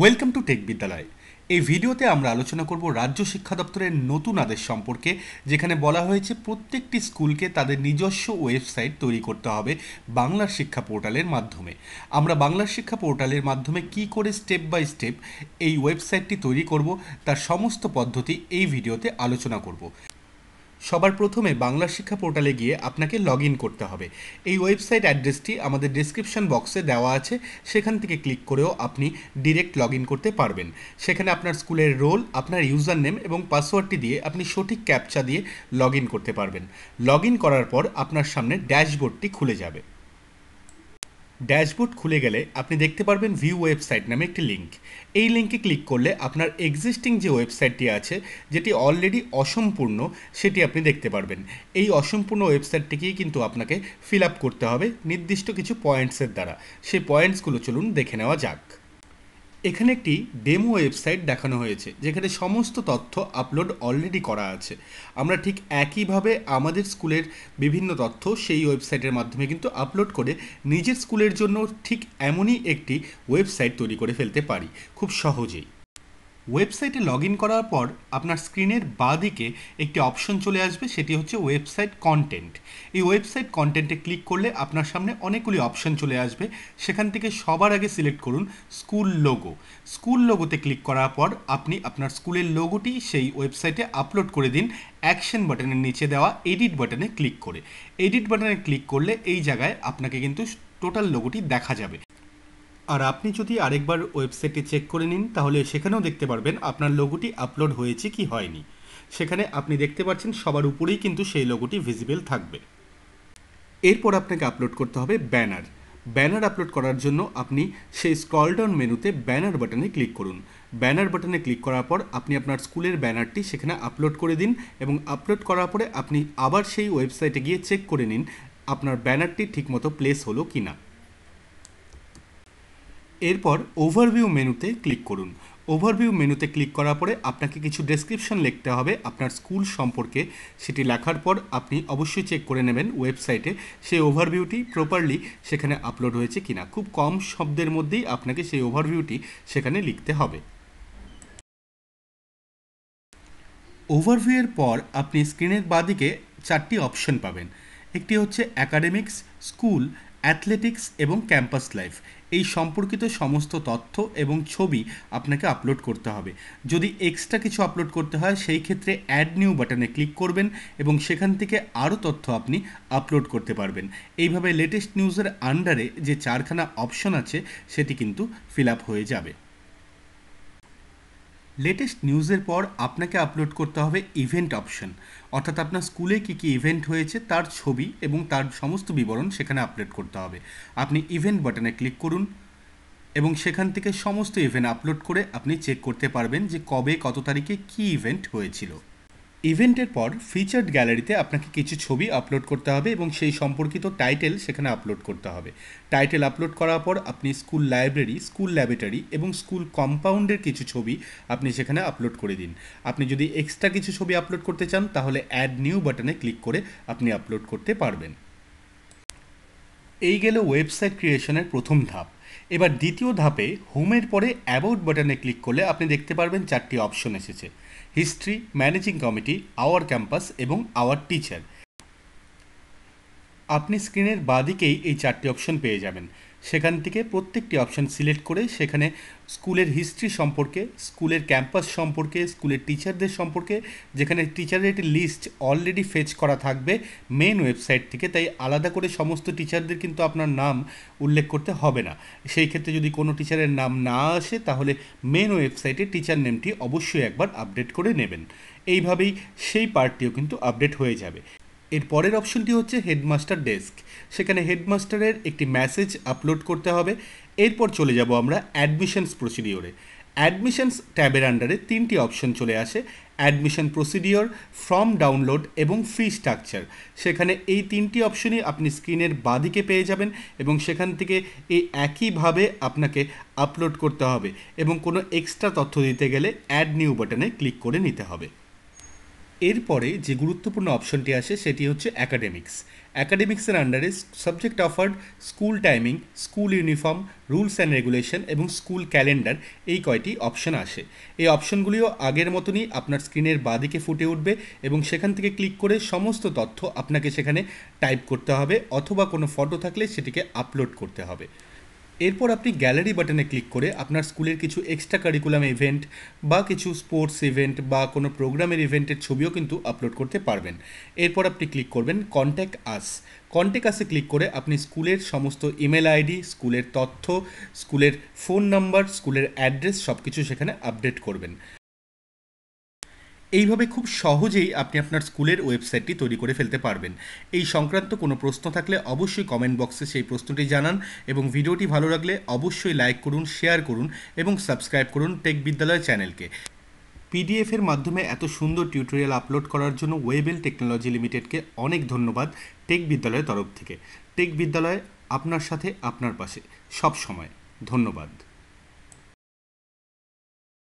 welcome to take বিদ্যালয় এই ভিডিওতে আমরা আলোচনা করব রাজ্য শিক্ষা দপ্তরের নতুন আদেশ সম্পর্কে যেখানে বলা হয়েছে প্রত্যেকটি স্কুলকে তাদের নিজস্ব ওয়েবসাইট তৈরি করতে হবে বাংলার শিক্ষা পোর্টালের মাধ্যমে আমরা বাংলার শিক্ষা পোর্টালের মাধ্যমে কি করে স্টেপ বাই স্টেপ এই ওয়েবসাইটটি তৈরি করব তার সমস্ত পদ্ধতি এই ভিডিওতে আলোচনা করব সবার প্রথমে বাংলা শিক্ষা পোর্টালে গিয়ে আপনাকে লগ ইন করতে হবে এই ওয়েবসাইট অ্যাড্রেসটি আমাদের ডিসক্রিপশন বক্সে দেওয়া আছে সেখান থেকে ক্লিক করেও আপনি ডিরেক্ট লগ ইন করতে পারবেন সেখানে আপনার স্কুলের রোল আপনার ইউজার নেম এবং পাসওয়ার্ডটি দিয়ে আপনি সঠিক ক্যাপচা দিয়ে লগ ইন করতে পারবেন লগ ইন করার পর আপনার সামনে ড্যাশবোর্ডটি খুলে যাবে ড্যাশবোর্ড খুলে গেলে আপনি দেখতে পারবেন ভিউ ওয়েবসাইট নামে একটি লিঙ্ক এই লিঙ্কে ক্লিক করলে আপনার এক্সিস্টিং যে ওয়েবসাইটটি আছে যেটি অলরেডি অসম্পূর্ণ সেটি আপনি দেখতে পারবেন এই অসম্পূর্ণ ওয়েবসাইটটিকেই কিন্তু আপনাকে ফিল আপ করতে হবে নির্দিষ্ট কিছু পয়েন্টসের দ্বারা সেই পয়েন্টসগুলো চলুন দেখে নেওয়া যাক এখানে একটি ডেমো ওয়েবসাইট দেখানো হয়েছে যেখানে সমস্ত তথ্য আপলোড অলরেডি করা আছে আমরা ঠিক একইভাবে আমাদের স্কুলের বিভিন্ন তথ্য সেই ওয়েবসাইটের মাধ্যমে কিন্তু আপলোড করে নিজের স্কুলের জন্য ঠিক এমনই একটি ওয়েবসাইট তৈরি করে ফেলতে পারি খুব সহজেই ওয়েবসাইটে লগ ইন করার পর আপনার স্ক্রিনের দিকে একটি অপশন চলে আসবে সেটি হচ্ছে ওয়েবসাইট কন্টেন্ট এই ওয়েবসাইট কন্টেন্টে ক্লিক করলে আপনার সামনে অনেকগুলি অপশন চলে আসবে সেখান থেকে সবার আগে সিলেক্ট করুন স্কুল লোগো স্কুল লোগোতে ক্লিক করার পর আপনি আপনার স্কুলের লোগোটি সেই ওয়েবসাইটে আপলোড করে দিন অ্যাকশন বাটনের নিচে দেওয়া এডিট বাটনে ক্লিক করে এডিট বাটনে ক্লিক করলে এই জায়গায় আপনাকে কিন্তু টোটাল লোগোটি দেখা যাবে আর আপনি যদি আরেকবার ওয়েবসাইটটি চেক করে নিন তাহলে সেখানেও দেখতে পারবেন আপনার লোগোটি আপলোড হয়েছে কি হয়নি সেখানে আপনি দেখতে পাচ্ছেন সবার উপরেই কিন্তু সেই লোগোটি ভিজিবল থাকবে এরপর আপনাকে আপলোড করতে হবে ব্যানার ব্যানার আপলোড করার জন্য আপনি সেই স্ক্রল ডাউন মেনুতে ব্যানার বাটনে ক্লিক করুন ব্যানার বাটনে ক্লিক করার পর আপনি আপনার স্কুলের ব্যানারটি সেখানে আপলোড করে দিন এবং আপলোড করার পরে আপনি আবার সেই ওয়েবসাইটে গিয়ে চেক করে নিন আপনার ব্যানারটি ঠিকমতো প্লেস হলো কি না এরপর ওভারভিউ মেনুতে ক্লিক করুন ওভারভিউ মেনুতে ক্লিক করার পরে আপনাকে কিছু ডেসক্রিপশন লিখতে হবে আপনার স্কুল সম্পর্কে সেটি লেখার পর আপনি অবশ্যই চেক করে নেবেন ওয়েবসাইটে সেই ওভারভিউটি প্রপারলি সেখানে আপলোড হয়েছে কিনা খুব কম শব্দের মধ্যেই আপনাকে সেই ওভারভিউটি সেখানে লিখতে হবে ওভারভিউয়ের পর আপনি স্ক্রিনের বাঁদিকে চারটি অপশন পাবেন একটি হচ্ছে অ্যাকাডেমিক্স স্কুল অ্যাথলেটিক্স এবং ক্যাম্পাস লাইফ এই সম্পর্কিত সমস্ত তথ্য এবং ছবি আপনাকে আপলোড করতে হবে যদি এক্সট্রা কিছু আপলোড করতে হয় সেই ক্ষেত্রে অ্যাড নিউ বাটনে ক্লিক করবেন এবং সেখান থেকে আরও তথ্য আপনি আপলোড করতে পারবেন এইভাবে লেটেস্ট নিউজের আন্ডারে যে চারখানা অপশন আছে সেটি কিন্তু ফিল আপ হয়ে যাবে লেটেস্ট নিউজের পর আপনাকে আপলোড করতে হবে ইভেন্ট অপশন অর্থাৎ আপনার স্কুলে কী কী ইভেন্ট হয়েছে তার ছবি এবং তার সমস্ত বিবরণ সেখানে আপলোড করতে হবে আপনি ইভেন্ট বাটনে ক্লিক করুন এবং সেখান থেকে সমস্ত ইভেন্ট আপলোড করে আপনি চেক করতে পারবেন যে কবে কত তারিখে কী ইভেন্ট হয়েছিল ইভেন্টের পর ফিচার্ড গ্যালারিতে আপনাকে কিছু ছবি আপলোড করতে হবে এবং সেই সম্পর্কিত টাইটেল সেখানে আপলোড করতে হবে টাইটেল আপলোড করার পর আপনি স্কুল লাইব্রেরি স্কুল ল্যাবরেটরি এবং স্কুল কম্পাউন্ডের কিছু ছবি আপনি সেখানে আপলোড করে দিন আপনি যদি এক্সট্রা কিছু ছবি আপলোড করতে চান তাহলে অ্যাড নিউ বাটনে ক্লিক করে আপনি আপলোড করতে পারবেন এই গেল ওয়েবসাইট ক্রিয়েশনের প্রথম ধাপ এবার দ্বিতীয় ধাপে হোমের পরে অ্যাবাউট বাটনে ক্লিক করলে আপনি দেখতে পারবেন চারটি অপশন এসেছে history managing committee our campus এবং আওয়ার টিচার আপনি স্ক্রিনের বাঁদিকেই এই চারটি অপশন পেয়ে যাবেন সেখান থেকে প্রত্যেকটি অপশান সিলেক্ট করে সেখানে স্কুলের হিস্ট্রি সম্পর্কে স্কুলের ক্যাম্পাস সম্পর্কে স্কুলের টিচারদের সম্পর্কে যেখানে টিচারের একটি লিস্ট অলরেডি ফেচ করা থাকবে মেন ওয়েবসাইট থেকে তাই আলাদা করে সমস্ত টিচারদের কিন্তু আপনার নাম উল্লেখ করতে হবে না সেই ক্ষেত্রে যদি কোনো টিচারের নাম না আসে তাহলে মেন ওয়েবসাইটে টিচার নেমটি অবশ্যই একবার আপডেট করে নেবেন এইভাবেই সেই পার্টটিও কিন্তু আপডেট হয়ে যাবে এর পরের অপশনটি হচ্ছে হেডমাস্টার ডেস্ক সেখানে হেডমাস্টারের একটি মেসেজ আপলোড করতে হবে এরপর চলে যাব আমরা অ্যাডমিশনস প্রসিডিওরে অ্যাডমিশনস ট্যাবের আন্ডারে তিনটি অপশন চলে আসে অ্যাডমিশন প্রসিডিওর ফর্ম ডাউনলোড এবং ফ্রি স্ট্রাকচার সেখানে এই তিনটি অপশনই আপনি স্ক্রিনের বাঁদিকে পেয়ে যাবেন এবং সেখান থেকে এই একইভাবে আপনাকে আপলোড করতে হবে এবং কোনো এক্সট্রা তথ্য দিতে গেলে অ্যাড নিউ বাটনে ক্লিক করে নিতে হবে এরপরে যে গুরুত্বপূর্ণ অপশনটি আসে সেটি হচ্ছে অ্যাকাডেমিক্স অ্যাকাডেমিক্সের আন্ডারে subject offered school timing school uniform rules and regulation এবং স্কুল ক্যালেন্ডার এই কয়টি অপশন আসে এই অপশনগুলিও আগের মতনই আপনার স্ক্রিনের বাঁদিকে ফুটে উঠবে এবং সেখান থেকে ক্লিক করে সমস্ত তথ্য আপনাকে সেখানে টাইপ করতে হবে অথবা কোনো ফটো থাকলে সেটিকে আপলোড করতে হবে এরপর আপনি গ্যালারি বাটনে ক্লিক করে আপনার স্কুলের কিছু এক্সট্রা কারিকুলাম ইভেন্ট বা কিছু স্পোর্টস ইভেন্ট বা কোনো প্রোগ্রামের ইভেন্টের ছবিও কিন্তু আপলোড করতে পারবেন এরপর আপনি ক্লিক করবেন কন্ট্যাক্ট আস কন্ট্যাক্ট আসে ক্লিক করে আপনি স্কুলের সমস্ত ইমেল আইডি স্কুলের তথ্য স্কুলের ফোন নাম্বার স্কুলের অ্যাড্রেস সব কিছু সেখানে আপডেট করবেন এইভাবে খুব সহজেই আপনি আপনার স্কুলের ওয়েবসাইটটি তৈরি করে ফেলতে পারবেন এই সংক্রান্ত কোনো প্রশ্ন থাকলে অবশ্যই কমেন্ট বক্সে সেই প্রশ্নটি জানান এবং ভিডিওটি ভালো লাগলে অবশ্যই লাইক করুন শেয়ার করুন এবং সাবস্ক্রাইব করুন টেক বিদ্যালয় চ্যানেলকে পিডিএফের মাধ্যমে এত সুন্দর টিউটোরিয়াল আপলোড করার জন্য ওয়েবেল টেকনোলজি লিমিটেডকে অনেক ধন্যবাদ টেক বিদ্যালয়ের তরফ থেকে টেক বিদ্যালয় আপনার সাথে আপনার পাশে সব সময় ধন্যবাদ